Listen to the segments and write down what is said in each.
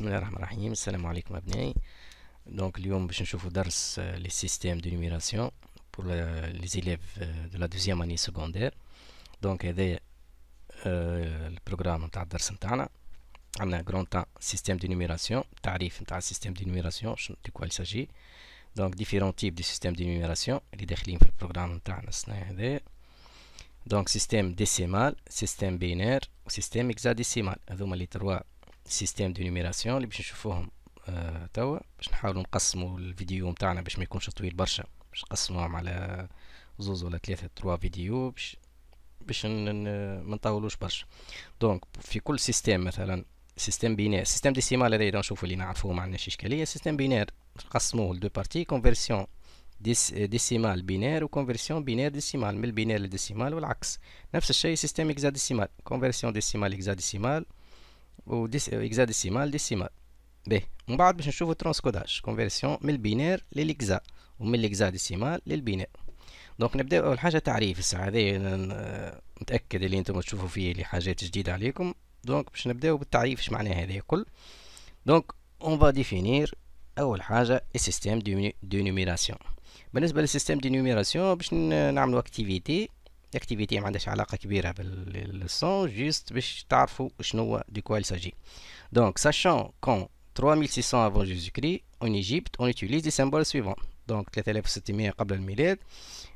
Je alaikum. Euh, le Rahim, salut Malik Madine. Donc, je vais vous présenter le système de numération pour euh, les élèves euh, de la deuxième année secondaire. Donc, il y a le programme d'Addarsantana. Il y a un système de numération, tarif d'un système de numération, je ne sais pas de quoi il s'agit. Donc, différents types de systèmes de numération. Il y a des le programme d'Adarsantana. Donc, système décimal, système binaire, système hexadécimal. السيستيم دو نيميراسيون اللي باش نشوفوهم آه توا باش نحاولوا نقسموا الفيديو نتاعنا باش ما يكونش طويل برشا باش نقسموهم على زوز ولا ثلاثة تروا فيديو باش باش ما نطولوش برشا دونك في كل سيستيم مثلا سيستيم بينير سيستيم ديسيمال هذا نشوفوا اللي نعرفوه ما عندناش اشكاليه سيستيم بينير نقسموه لدو بارتي كونفرسيون ديس ديسيمال بينير وكونفرسيون بينير ديسيمال من البينير للديسيمال والعكس نفس الشيء سيستيم اكزا ديسيمال كونفرسيون ديسيمال ديسيمال وديس اكزا ديسيمال ديسيمال باهي من بعد باش نشوفو ترانسكوداج كونفيرسيون من البينير للإكزا ومن الإكزا ديسيمال للبينير دونك نبداو اول حاجه تعريف الساعه هذه نتاكد اللي انتم تشوفوا فيه اللي حاجات جديده عليكم دونك باش نبداو بالتعريف اش معناها هذا الكل دونك اون با ديفينير اول حاجه السيستيم دو نيميراسيون بالنسبه للسيستيم دو نيميراسيون باش نعملو اكتيفيتي اكتيفيتي ما عندهاش علاقه كبيره بالسون جيست باش تعرفوا شنو دو كوا ساجي دونك ساشون كون 3600 avant Jésus-Christ en Égypte on utilise les symboles suivants دونك 3600 قبل الميلاد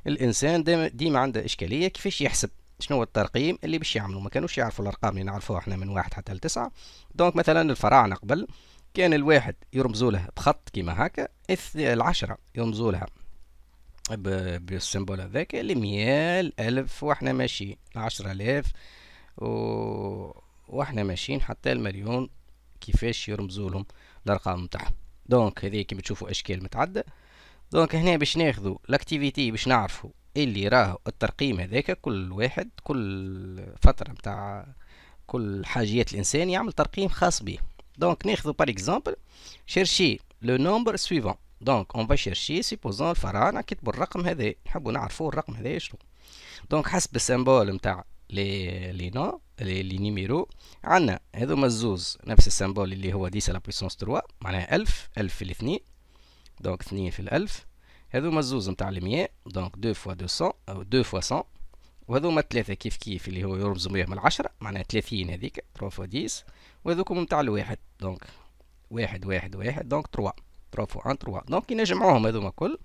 الانسان ديما ديما عنده اشكاليه كيفاش يحسب شنو هو الترقيم اللي باش يعملوا ما كانوش يعرفوا الارقام اللي نعرفوها احنا من واحد حتى لتسعة دونك مثلا الفراعنه قبل كان الواحد يرمزوا له بخط كيما هكا العشرة يرمزوا لها بالسيمبول هذاك اللي مية الألف واحنا ماشيين عشرة آلاف و... واحنا ماشيين حتى المليون كيفاش يرمزولهم الأرقام نتاعهم دونك هذه كيما تشوفوا أشكال متعدة دونك هنا باش ناخذوا لاكتيفيتي باش نعرفوا اللي راهو الترقيم هذاك كل واحد كل فترة متاع كل حاجيات الإنسان يعمل ترقيم خاص به دونك ناخذوا بار اكزومبل شيرشي لو نومبر سويفون دونك اون بشيرشي سيبوزون الفراعنة كتبوا الرقم هذا نحبوا نعرفوا الرقم هذا شنو دونك حسب السيمبول نتاع لي لي نو لي لي نيميرو عندنا هذو مزوز نفس السيمبول اللي هو 10 على بريسونس 3 معناها 1000 1000 في الاثنين دونك 2 في الألف هذو مزوز نتاع ال 100 دونك 2 فوا 200 أو 2 فوا 100 وهذوما ثلاثة كيف كيف اللي هو يرمزوا بهم العشرة معناها 30 هذيك 3 فوا 10 وهذوكم نتاع الواحد دونك واحد واحد واحد دونك 3 3 فوا 1 3 دونك نجمعوهم هذوما كل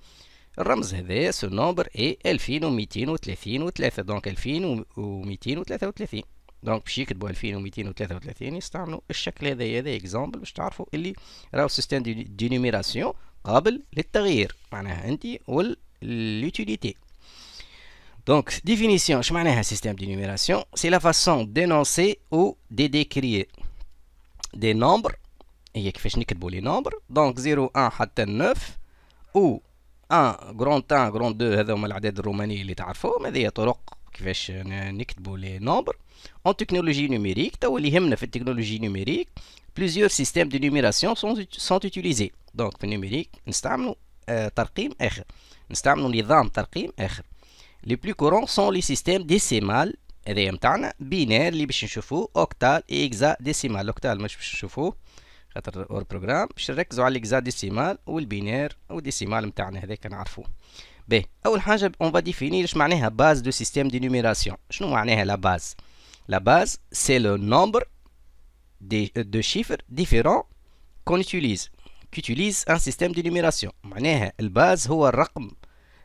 الرمز هذا سو نومبر اي 2233 دونك 2233 دونك باش يكتبوا 2233 يستعملوا الشكل هذا هذا اكزامبل باش تعرفوا اللي راهو سيستم دي نيميراسيون قابل للتغيير معناها انت واليوتيليتي ديفينيسيون اش معناها un دي d'énumération, سي لا façon دينونسي او دي décrire دي نومبر هي كيفاش نكتبوا لي نومبر دونك 0 1 حتى 9 و 1 جروند 1 جروند 2 هذا هما الاعداد الرومانيه اللي تعرفوهم هذه هي طرق كيفاش نكتبوا لي نومبر اون تكنولوجي نوميريك تو اللي يهمنا في التكنولوجي نوميريك بليزيور سيستيم دو نوميراسيون سون اوتيليزي دونك في النوميريك نستعملوا آه ترقيم اخر نستعملوا نظام ترقيم اخر لي بلو كورون سون لي سيستيم ديسيمال هذايا نتاعنا بينير اللي باش نشوفوه اوكتال اكزا ديسيمال اوكتال مش باش نشوفوه خاطر اور بروجرام باش نركزوا على الاكزا ديسيمال والبينير والديسيمال نتاعنا هذاك نعرفوه ب اول حاجه اون فا ديفينير اش معناها باز دو سيستيم دي نيميراسيون شنو معناها لا باز لا باز سي لو نومبر دي دو شيفر ديفيرون كون يوتيليز كيوتيليز ان سيستيم دي نيميراسيون معناها الباز هو الرقم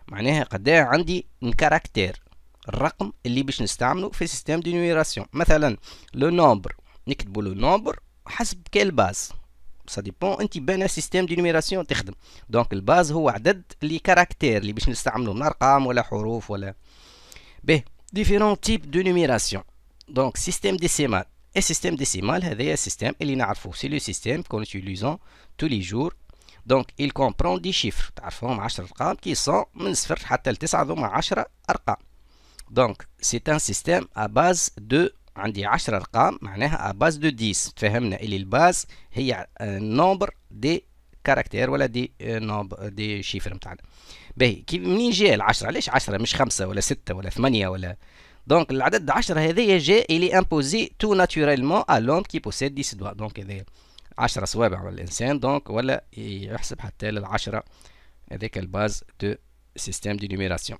معناها قد إيه عندي كاركتير الرقم اللي باش نستعمله في سيستيم دي نيميراسيون مثلا لو نومبر نكتبوا لو نومبر حسب كالباز باز Ça dépend un petit peu de système numération. Donc, la base, c'est les caractères. Les différents types de numération. Donc, système décimal. Et système décimal, c'est le système qu'on utilise tous les jours. Donc, il comprend des chiffres. Donc, c'est un système à base de عندي 10 ارقام معناها اباز دو 10 تفهمنا اللي الباز هي نومبر دي كاركتير ولا دي نومبر دي شيفر نتاعنا باهي كي منين جاء ال 10 علاش 10 مش 5 ولا 6 ولا 8 ولا دونك العدد 10 هذايا جاء الي امبوزي تو ناتوريلمون ا لوم كي بوسيد 10 دوا دونك هذايا 10 صوابع على الانسان دونك ولا يحسب حتى لل 10 هذاك الباز دو سيستيم دي نوميراسيون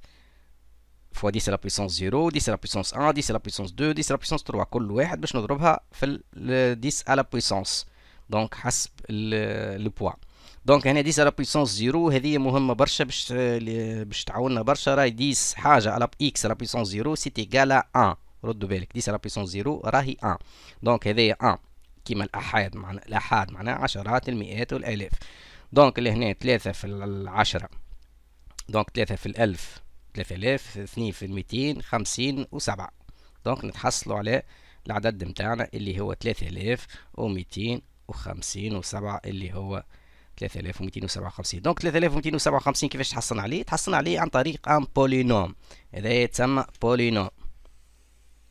فوا 10 لا بويسونس 0 10 لا بويسونس 1 10 لا بويسونس 2 10 لا بويسونس 3 كل واحد باش نضربها في 10 على بويسونس دونك حسب لو بوا دونك هنا 10 على بويسونس 0 هذه مهمه برشا باش باش تعاوننا برشا راهي 10 حاجه على اكس على بويسونس 0 سي تيغال 1 ردوا بالك 10 على بويسونس 0 راهي 1 دونك هذه 1 كيما الاحاد معنا الاحاد معناها عشرات المئات والالاف دونك لهنا 3 في العشرة دونك 3 في الألف 3000 2 في الميتين خمسين و7 دونك نتحصلوا على العدد متاعنا اللي هو 3250 و7 اللي هو 3257 دونك 3257 كيفاش تحصلنا عليه تحصلنا عليه عن طريق ان بولينوم هذا يتسمى بولينوم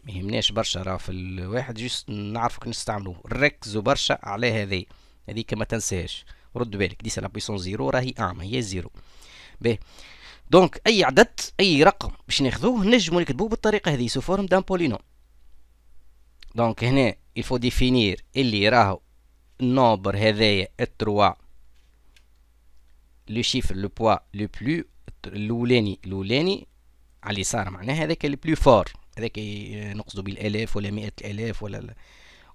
ما يهمناش برشا راه في الواحد جست نعرفو كيفاش نستعملوه ركزوا برشا على هذه هذيك ما تنساش رد بالك دي سي بويسون زيرو راهي اعمى هي زيرو باهي دونك اي عدد اي رقم باش ناخذوه نجمو نكتبوه بالطريقه هذه سو فورم دان بولينوم دونك هنا يلفو ديفينير اللي راهو النوبر هذايا التروا لو شيفر لو بوا لو بلو الاولاني الاولاني على اليسار معناها هذاك بلو فور هذاك نقصدو بالالاف ولا مئة الالاف ولا لا.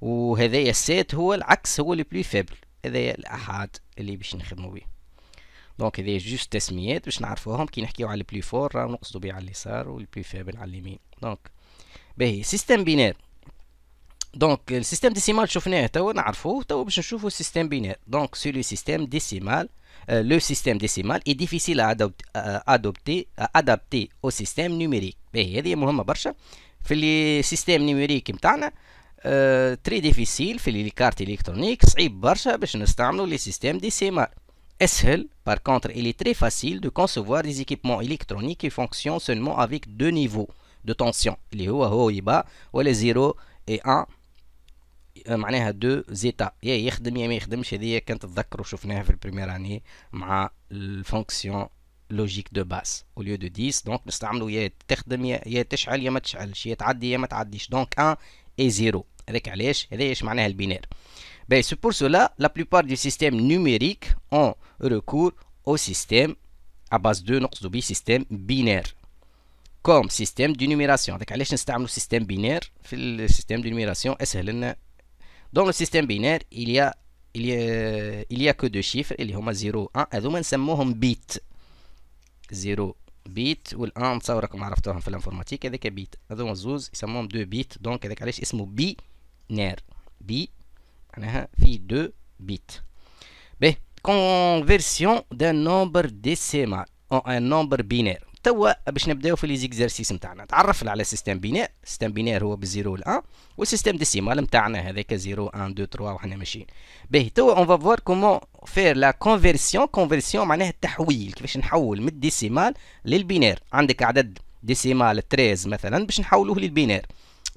وهذايا السات هو العكس هو بلو فابل هذايا الاحاد اللي باش نخدمو بيه دونك هذه جوست تسميات باش نعرفوهم كي نحكيو على البلي فور راه نقصدو بيه على اليسار والبلي فابل على اليمين دونك باهي سيستم بينار دونك السيستم ديسيمال شفناه توا نعرفوه توا باش نشوفو السيستم بينار دونك سي لو سيستم ديسيمال لو سيستم ديسيمال اي ديفيسيل ادوبتي ادابتي او سيستم نيميريك باهي هذه مهمه برشا في لي سيستم نيميريك نتاعنا تري ديفيسيل في لي كارت الكترونيك صعيب برشا باش نستعملو لي سيستم ديسيمال SL, par contre, il est très facile de concevoir des équipements électroniques qui fonctionnent seulement avec deux niveaux de tension, les hauts, haut et bas, ou les 0 et 1 معناها دو زيتا يا يخدم يا ما يخدمش هذه كنت تذكروا شفناها في البريمير اني مع الفونكسيون لوجيك دو باس au lieu de 10 دونك نستعملوا يا تخدم يا يا تشعل يا ما تشعلش يا تعدي يا ما تعديش دونك 1 اي 0 هذاك علاش هذا ايش معناها البينير ben, c'est pour cela la plupart des systèmes numériques ont recours au système à base de notre système binaire comme système de numération داك utilise le système binaire le système d'énumération numération dans le système binaire il y a il y a, il y a que deux chiffres 0 1 0 bit 1 نتصور راكم bit. في الانفورماتيك nous avons bits. معناها يعني في دو بيت باهي كونفيرسيون دان نومبر ديسيمال ان نومبر بينير توا باش نبداو في لي زيكزارسيس نتاعنا تعرفنا على سيستم بينير سيستم بينير هو بالزيرو والان والسيستم ديسيمال نتاعنا هذاك 0 1 2 3 وحنا ماشيين باهي توا اون فوار كومون فير لا كونفيرسيون كونفيرسيون معناها التحويل كيفاش نحول من الديسيمال للبينير عندك عدد ديسيمال 13 مثلا باش نحولوه للبينير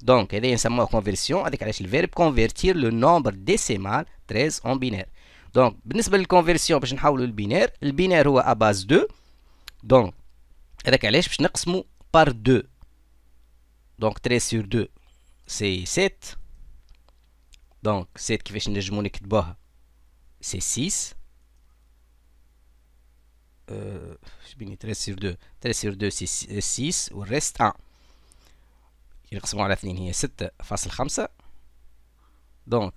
Donc, il y a une conversion le verbe convertir le nombre décimal 13 en binaire. Donc, pour la conversion, on va le binaire. Le binaire est à base 2. Donc, il y a par 2. Donc, 13 sur 2, c'est 7. Donc, 7 qui fait que euh, je vais le c'est 6. 13 sur 2, 13 sur 2 c'est 6, le reste 1. ينقسموا على اثنين هي ستة فاصل خمسة دونك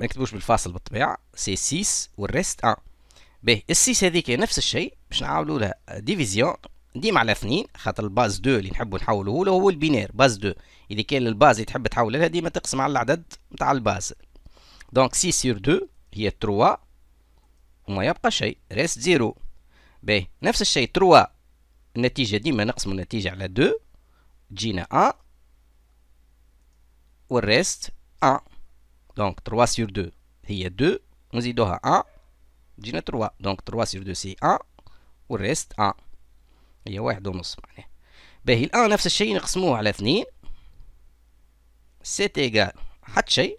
ما نكتبوش بالفاصل بالطبيعة سي سيس والريست ان آه. باهي السيس هذيك نفس الشيء باش نعاودوا لها ديفيزيون ديما على اثنين خاطر الباز دو اللي نحبوا نحولوه له هو البينير باز دو اذا كان الباز اللي تحب تحول لها ديما تقسم على العدد نتاع الباز دونك سي سير دو هي تروا وما يبقى شيء ريست زيرو باهي نفس الشيء تروا النتيجة ديما نقسمو النتيجة على دو تجينا ان والريست 1 دونك 3 سور 2 هي 2 نزيدوها 1 تجينا 3 دونك 3 سور 2 سي 1 والريست 1 هي واحد ونص معناها باهي الان نفس الشيء نقسموه على اثنين سيت ايغال حتى شيء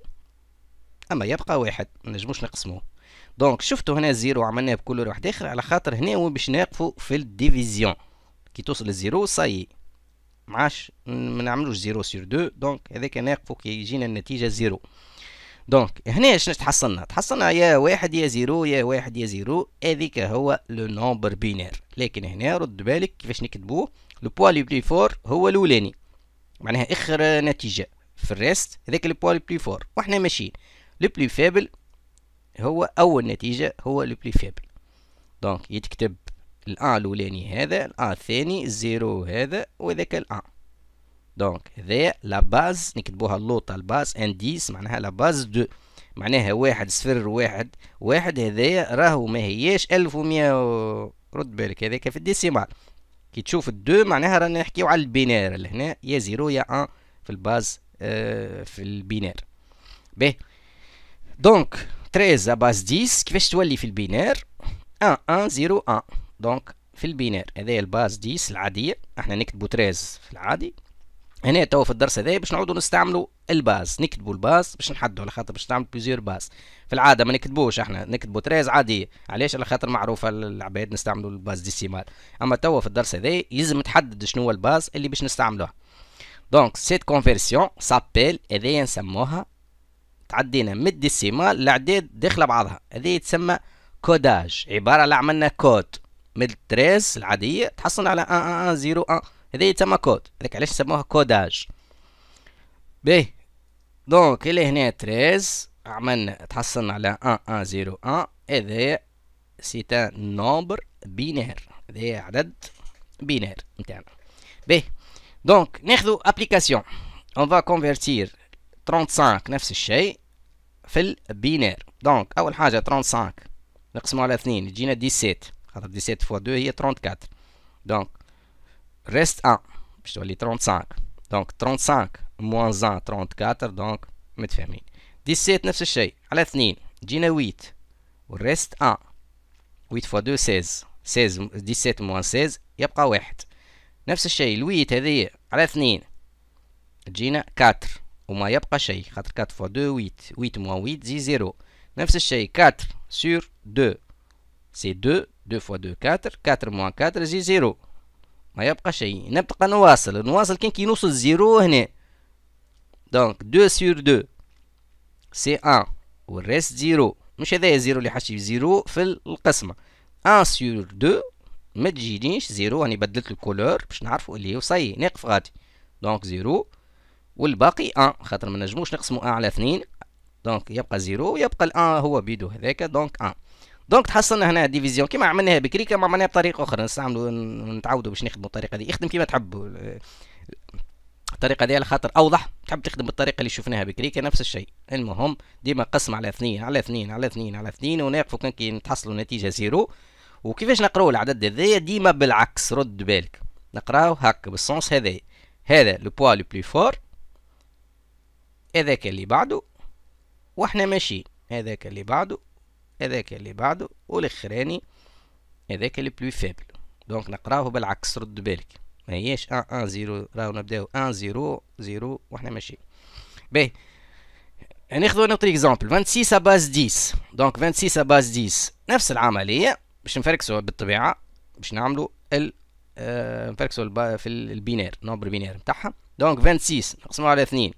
اما يبقى واحد ما نجموش نقسموه دونك شفتوا هنا زيرو عملناه بكل واحد اخر على خاطر هنا هو باش ناقفوا في الديفيزيون كي توصل للزيرو صايي ما عادش ما نعملوش زيرو سير دو دونك هذاك ناقفو كي يجينا النتيجه زيرو دونك هنا شنو تحصلنا تحصلنا يا واحد يا زيرو يا واحد يا زيرو هذيك هو لو نومبر بينير لكن هنا رد بالك كيفاش نكتبوه لو بوا لي بلي فور هو الاولاني معناها اخر نتيجه في الريست هذاك لو بوا لي بلي فور وحنا ماشيين لو بلي فابل هو اول نتيجه هو لو بلي فابل دونك يتكتب الأ الأولاني هذا الأ الثاني زيرو هذا وذاك الأ دونك هذا لا باز نكتبوها اللوطة الباز انديس معناها لا باز دو معناها واحد صفر واحد واحد هذايا راهو ما هياش ألف ومية و... رد بالك هذاك في الديسيمال كي تشوف الدو معناها رانا نحكيو على البينير لهنا يا زيرو يا ان في الباز آه، في البينير به دونك 13 ا باز 10 كيفاش تولي في البينير 1 1 0 1 دونك في البينار هذا الباز ديس العاديه احنا نكتبو تريز في العادي هنا توا في الدرس هذا باش نعودو نستعملو الباز نكتبو الباز باش نحدو على خاطر باش نعمل بليزيور باز في العاده ما نكتبوش احنا نكتبو تريز عاديه علاش على خاطر معروفه العباد نستعملو الباز ديسيمال اما توا في الدرس هذا يلزم تحدد شنو هو الباز اللي باش نستعملوه دونك سيت كونفيرسيون سابيل هذايا نسموها تعدينا من الديسيمال لاعداد داخله بعضها هذه تسمى كوداج عباره على عملنا كود من التريس العاديه تحصل على ان آه، ان آه، ان آه، زيرو ان هذا يتسمى كود هذاك علاش سموها كوداج بي دونك اللي هنا تريس عملنا تحصلنا على ان ان زيرو ان هذا سي نومبر بينير هذا عدد بينير نتاعنا بي دونك ناخذ ابليكاسيون اون فا كونفرتير 35 نفس الشيء في البينير دونك اول حاجه 35 نقسمه على 2 يجينا 17 17 fois 2, il y a 34. Donc, reste 1. Je dois aller 35. Donc, 35 moins 1, 34. Donc, me famille. 17, 9, c'est À la 8. Reste 1. 8 fois 2, 16. 17 moins 16, il y a 9, c'est 8, c'est dit. À la 2. 4. Au il a pas 4, 4 fois 2, 8. 8 moins 8, 10, 0. 9, c'est 4 sur 2. C'est 2. 2 fois 2 4 4 موان 4 يجي 0 ما يبقى شيء نبقى نواصل نواصل كان كي نوصل زيرو هنا دونك 2 سور 2 سي 1 والريست 0 مش هذايا 0 اللي حشي 0 في القسمة 1 سور 2 ما تجينيش 0 راني بدلت الكولور باش نعرفوا اللي هو صاي ناقف غادي دونك 0 والباقي 1 خاطر ما نجموش نقسموا 1 على 2 دونك يبقى 0 ويبقى ال ال1 هو بيدو هذاك دونك 1 دونك تحصلنا هنا ديفيزيون كيما عملناها بكري كيما عملناها بطريقه اخرى نستعملوا نتعودوا باش نخدموا الطريقه دي اخدم كيما تحب الطريقه دي على خاطر اوضح تحب تخدم بالطريقه اللي شفناها بكري كان نفس الشيء المهم ديما قسم على اثنين على اثنين على اثنين على اثنين ونقفوا كان كي نتحصلوا نتيجه زيرو وكيفاش نقراو العدد هذايا ديما بالعكس رد بالك نقراو هكا بالسونس هذايا هذا لو بوا لو بلو فور هذاك اللي بعده واحنا ماشيين هذاك اللي بعده هذاك اللي بعده والاخراني هذاك اللي بلو فابل دونك نقراه بالعكس رد بالك ما هيش 1 1 0 راهو نبداو 1 0 0 وحنا ماشي باهي ناخذ يعني نوتر اكزامبل 26 باز 10 دونك 26 باز 10 نفس العمليه باش نفركسو بالطبيعه باش نعملو ال آه، نفركسو في البينير نومبر بينير نتاعها دونك 26 نقسمو على 2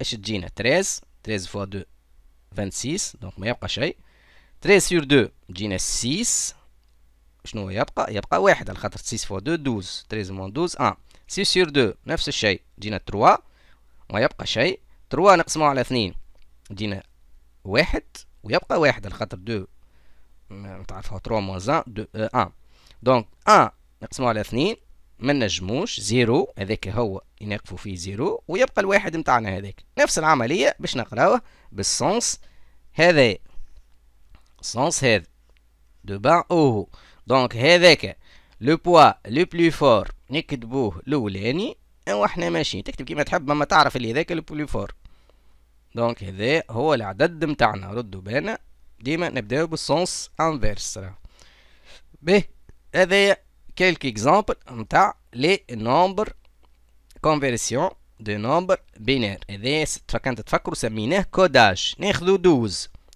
اش تجينا 13 13 فوا 2 26 دونك ما يبقى شيء 3 سور 2 جينا 6 شنو يبقى يبقى واحد على خاطر 6 فوا 2 12 13 مون 12 1 6 سور 2 نفس الشيء جينا 3 ويبقى شيء 3 نقسمه على 2 جينا واحد ويبقى واحد على خاطر 2 تعرفها 3 موان 1 2 1 دونك 1 نقسمه على 2 ما نجموش زيرو هذاك هو ينقفوا فيه زيرو ويبقى الواحد نتاعنا هذاك نفس العملية باش نقراوه بالسونس هذا sens هذا دو بان اوهو دونك هذاك لو بوا لو بلو فور نكتبوه لولاني وحنا ماشيين تكتب كيما تحب ما تعرف اللي هذاك لو بلو فور دونك هذا هو العدد متاعنا ردوا بالنا ديما نبداو بالسونس انفيرس ب هذايا كيلك اكزامبل نتاع لي نومبر كونفيرسيون دو نومبر بينير هذايا تفكروا سميناه كوداج ناخذو دوز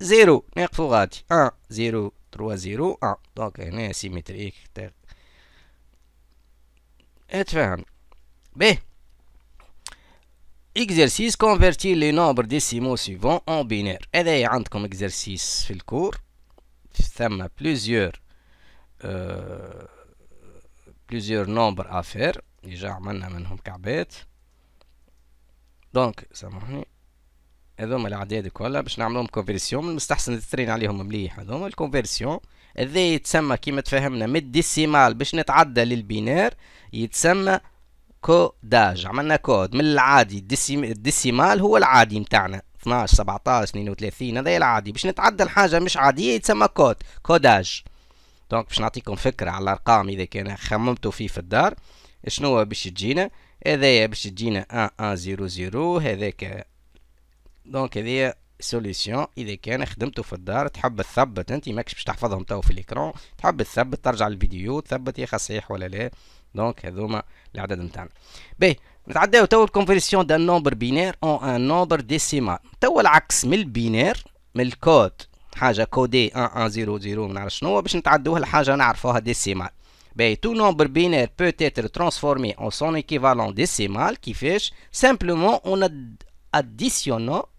0, 1, 0, 3, 0, 1. Donc, il y a une Et tu B. Exercice convertir les nombres décimaux suivants en binaires. Et d'ailleurs, il exercice dans le cours. Il y a euh, plusieurs nombres à faire. Déjà, on en a fait Donc, ça va dit. هذوما الاعداد الكل باش نعملهم كونفيرسيون المستحسن تترين عليهم مليح هذوما الكونفيرسيون هذا يتسمى كيما تفهمنا من الديسيمال باش نتعدى للبينير يتسمى كوداج عملنا كود من العادي الديسيمال هو العادي متاعنا 12 17 32 هذا العادي باش نتعدى لحاجه مش عاديه يتسمى كود كوداج دونك باش نعطيكم فكره على الارقام اذا كان خممتوا فيه في الدار شنو باش تجينا هذايا باش تجينا 1100 هذاك دونك هذه سوليسيون اذا كان خدمته في الدار تحب تثبت انت ماكش باش تحفظهم تو في ليكرون تحب تثبت ترجع للفيديو تثبت يا صحيح ولا لا دونك هذوما العدد نتاعنا باهي نتعداو تو الكونفيرسيون دان نومبر بينير اون ان نومبر ديسيمال تو العكس من البينير من الكود حاجه كودي 1100 ما نعرف شنو باش نتعدوها لحاجه نعرفوها ديسيمال باهي تو نومبر بينير بوت اتر ترانسفورمي اون سون ايكيفالون ديسيمال كيفاش سامبلومون اون اديسيونو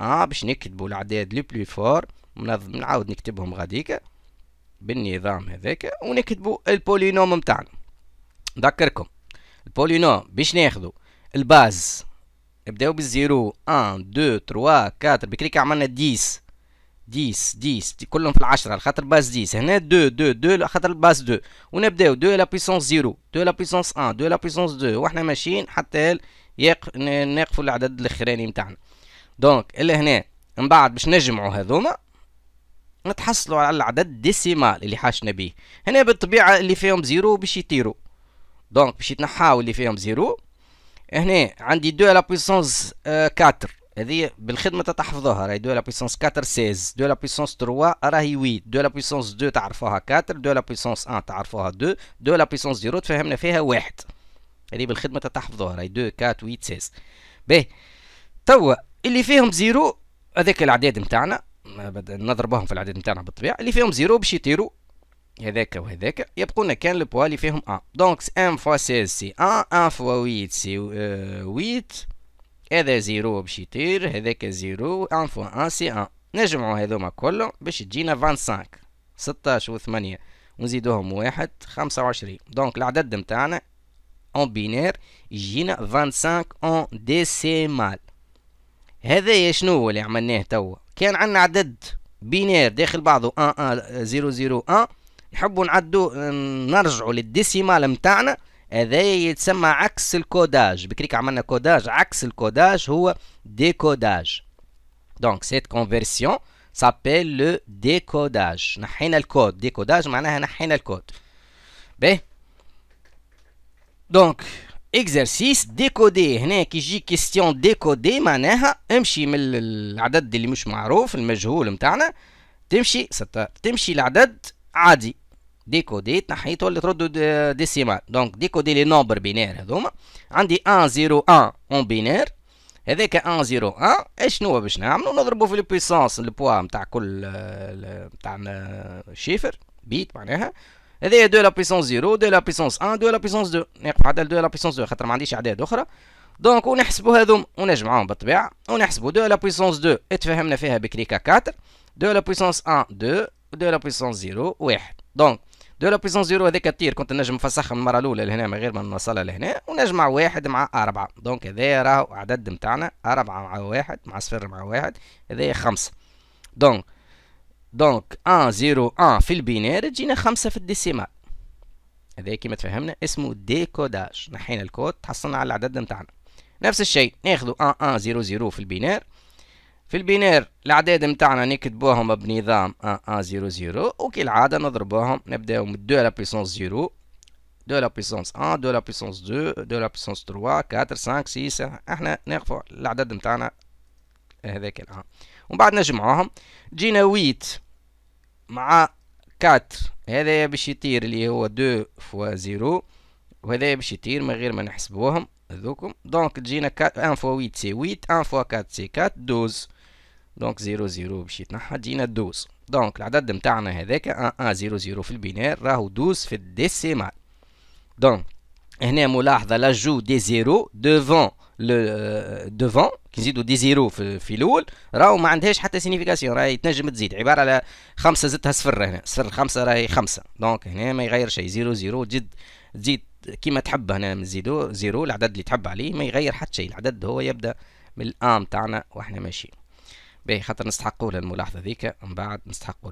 اه باش نكتبوا الأعداد لي بلو فور منظم نعاود نكتبهم غاديكا بالنظام هذاك ونكتبوا البولينوم نتاعنا نذكركم البولينوم باش ناخذوا الباز نبداو بالزيرو 1 2 3 4 بكريك عملنا 10 10 10 كلهم في العشرة خاطر باز 10 هنا 2 2 2 خاطر باز 2 ونبداو 2 لا بيسونس 0 2 لا بيسونس 1 2 لا بيسونس 2 وحنا ماشيين حتى يق... ناقفوا العدد الاخراني نتاعنا دونك اللي هنا من بعد باش نجمعوا هذوما نتحصلوا على العدد ديسيمال اللي حاشنا بيه هنا بالطبيعه اللي فيهم زيرو باش يطيروا دونك باش يتنحاو اللي فيهم زيرو هنا عندي 2 لا بويسونس 4 آه، هذه بالخدمه تحفظوها راهي 2 لا بويسونس 4 16 2 لا بويسونس 3 راهي 8 2 لا بويسونس 2 تعرفوها 4 2 لا بويسونس 1 تعرفوها 2 2 لا بويسونس 0 تفهمنا فيها 1 هذه بالخدمه تحفظوها راهي 2 4 8 16 باهي توا اللي فيهم زيرو هذاك الاعداد نتاعنا نضربهم في العدد نتاعنا بالطبيعه اللي فيهم زيرو باش يطيروا هذاك وهذاك لنا كان البوا اللي فيهم ان دونك ان فوا 16 سي ان ان فوا 8 سي 8 هذا زيرو باش يطير هذاك زيرو ان فوا 1 سي 1 نجمعوا هذوما كلهم باش تجينا 25 16 و 8 ونزيدوهم واحد 25 دونك العدد نتاعنا اون بينير يجينا 25 اون ديسيمال هذا شنو هو اللي عملناه توا كان عندنا عدد بينير داخل بعضه 1 1 0 0 1 نحبوا نعدوا نرجعوا للديسيمال نتاعنا هذا يتسمى عكس الكوداج بكريك عملنا كوداج عكس الكوداج هو ديكوداج دونك سيت كونفيرسيون سابيل لو ديكوداج نحينا الكود ديكوداج معناها نحينا الكود باهي دونك اكزرسيس ديكودي هنا كي يجي كيستيون ديكودي معناها امشي من العدد اللي مش معروف المجهول نتاعنا تمشي ستة تمشي العدد عادي ديكودي تنحي تولي تردو ديسيمال دونك ديكودي لي نومبر بينير هذوما عندي 1 0 1 اون بينير هذاك 1 0 1 اشنو باش نعملو نضربو في البويسونس البوا نتاع كل نتاع شيفر بيت معناها هذه هي 2 لا بيسونس 0 2 لا بيسونس 1 2 لا بيسونس 2 نقف عدد 2 لا بيسونس 2 خاطر ما عنديش اعداد اخرى دونك ونحسبوا هذوم ونجمعوهم بالطبيعه ونحسبوا 2 لا بيسونس 2 اتفهمنا فيها بكريكا 4 2 لا بيسونس 1 2 2 لا بيسونس 0 1 دونك 2 لا بيسونس 0 هذاك طير كنت نجم نفسخها من المره الاولى لهنا من غير ما نوصلها لهنا ونجمع واحد مع أربعة دونك هذا راهو عدد نتاعنا أربعة مع واحد مع صفر مع واحد هذا خمسة دونك دونك 1 0 1 في البينير تجينا 5 في الديسيمال هذا كيما تفهمنا اسمه ديكوداج نحينا الكود تحصلنا على العدد نتاعنا نفس الشيء ناخذ 1 1 0 0 في البينير في البينير الاعداد نتاعنا نكتبوهم بنظام 1 1 0 0 وكالعاده نضربوهم نبداو من 2 لا بيسونس 0 2 لا بيسونس 1 2 لا بيسونس 2 2 لا بيسونس 3 4 5 6 احنا ناخذ العدد نتاعنا هذاك الان ومن بعد نجمعوهم جينا ويت مع كاتر هذا باش يطير اللي هو دو فوا زيرو وهذا باش يطير من غير ما نحسبوهم هذوكم دونك تجينا كات ان فوا ويت سي ويت ان فوا كات سي كات دوز دونك زيرو زيرو باش يتنحى تجينا دوز دونك العدد متاعنا هذاك ان ان زيرو زيرو في البينير راهو دوز في الديسيمال دونك هنا ملاحظة لاجو دي زيرو دوفون دوفون كي نزيدوا دي زيرو في, في الاول راهو ما عندهاش حتى سينيفيكاسيون راهي تنجم تزيد عباره على خمسه زدتها صفر هنا صفر خمسه راهي خمسه دونك هنا ما يغير شيء زيرو زيرو تزيد تزيد كيما تحب هنا نزيدو زيرو العدد اللي تحب عليه ما يغير حتى شيء العدد هو يبدا من الان تاعنا واحنا ماشيين باهي خاطر نستحقوا الملاحظه ذيك من بعد نستحقوا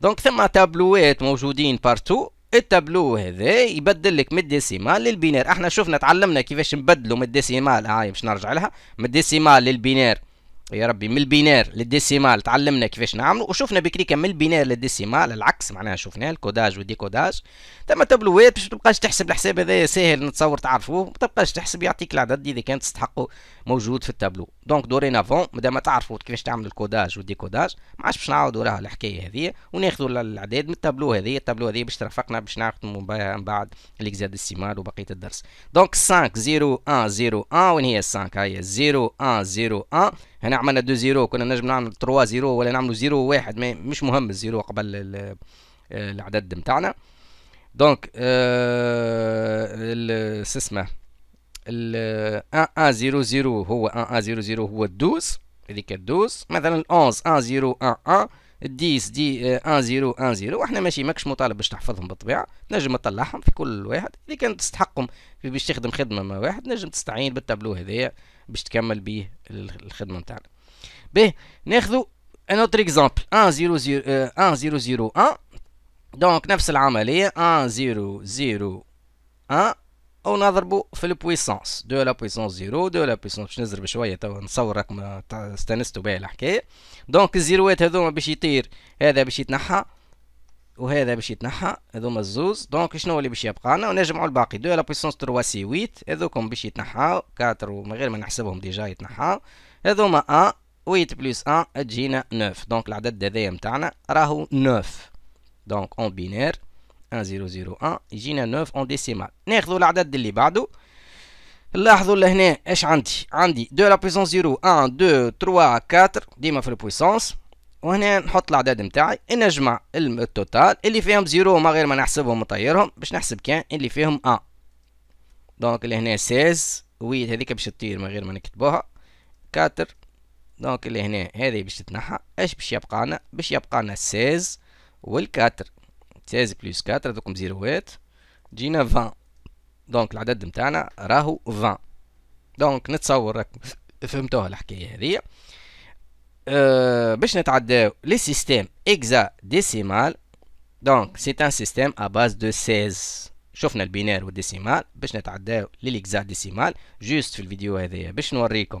دونك ثم تابلوات موجودين بارتو التابلو هذا يبدل لك من الديسيمال للبينير احنا شفنا تعلمنا كيفاش نبدلوا من الديسيمال هاي باش نرجع لها من الديسيمال للبينير يا ربي من البينير للديسيمال تعلمنا كيفاش نعملوا وشفنا بكريكا من البينير للديسيمال العكس معناها شفناه الكوداج والديكوداج تم تابلوات باش تبقاش تحسب الحساب هذا ساهل نتصور تعرفوه ما تبقاش تحسب يعطيك العدد اذا كان تستحقه موجود في التابلو دونك دورينافون مادام تعرفوا كيفاش تعملوا الكوداج والديكوداج ما عادش باش نعاودوا راه الحكايه هذه وناخذوا الاعداد من التابلو هذه التابلو هذه باش ترافقنا باش نخدموا من بعد السيمال وبقيه الدرس دونك 5 0 1 0 1 وين هي 5 هي 0 1 0 1 هنا عملنا 2 0 كنا نجم نعمل 3 0 ولا نعملوا 0 1 مش مهم الزيرو قبل العدد نتاعنا دونك أه... اسمه ال 1 0 0 هو 1 1 0 0 هو الدوز اللي كدوز مثلا 11 1 0 1 1 10 دي 1 0 1 0 واحنا ماشي ماكش مطالب باش تحفظهم بالطبيعه نجم تطلعهم في كل واحد اللي كان تستحقهم باش تخدم خدمه ما واحد نجم تستعين بالتابلو هذايا باش تكمل به الخدمه نتاعنا به ناخذوا ان اوتر اكزامبل 1 0 0 1 0 0 1 دونك نفس العمليه 1 0 0 1 او نضربوا في البويسونس دو لا بويسونس زيرو دو لا بويسونس باش نزرب شويه تو نصور راكم استانستو بها الحكايه دونك الزيروات هذوما باش يطير هذا باش يتنحى وهذا باش يتنحى هذوما الزوز دونك شنو اللي باش يبقى لنا ونجمعوا الباقي دو لا بويسونس 3 سي 8 هذوكم باش يتنحاو 4 ومن غير ما نحسبهم ديجا يتنحاو هذوما 1 8 بلس 1 تجينا 9 دونك العدد هذايا نتاعنا راهو 9 دونك اون بينير 1 0 0 1 يجينا 9 اون ديسيمال ناخذوا العدد اللي بعده لاحظوا لهنا اش عندي عندي 2 لا بويسونس 0 1 2 3 4 ديما في البويسونس وهنا نحط الاعداد نتاعي نجمع التوتال اللي فيهم 0 ما غير ما نحسبهم نطيرهم باش نحسب كان اللي فيهم 1 دونك اللي هنا 16 ويت هذيك باش تطير ما غير ما نكتبوها 4 دونك اللي هنا هذه باش تتنحى اش باش يبقى لنا باش يبقى لنا 16 والكاتر 16 بلس 4 هذوكم زيروات جينا 20 دونك العدد نتاعنا راهو 20 دونك نتصور راك فهمتوها الحكايه هذه آه، باش نتعداو لي سيستيم اكزا ديسيمال دونك سي ان سيستيم ا باز دو 16 شفنا البينير والديسيمال باش نتعداو للاكزا ديسيمال جوست في الفيديو هذايا باش نوريكم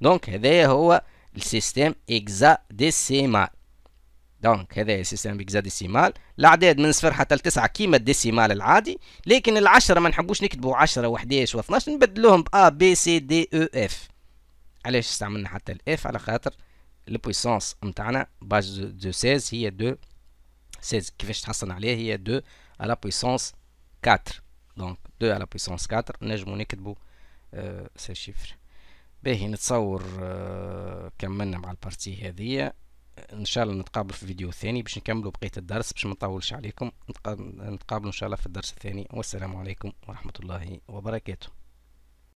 دونك هذايا هو السيستم اكزا ديسيمال دونك هذا السيستم اكزا ديسيمال الاعداد من صفر حتى لتسعة كيما الديسيمال العادي لكن العشرة ما نحبوش نكتبوا 10 و11 و12 نبدلوهم ب ا بي سي دي او اف علاش استعملنا حتى الاف على خاطر البويسونس نتاعنا باج دو 16 هي دو 16 كيفاش تحصل عليها هي دو على بويسونس 4 دونك دو على بويسونس 4 نجمو نكتبوا آه، سي شيفر باهي نتصور آه، كملنا مع البارتي هذه ان شاء الله نتقابل في فيديو ثاني باش نكملوا بقيه الدرس باش ما نطولش عليكم نتقابل ان شاء الله في الدرس الثاني والسلام عليكم ورحمه الله وبركاته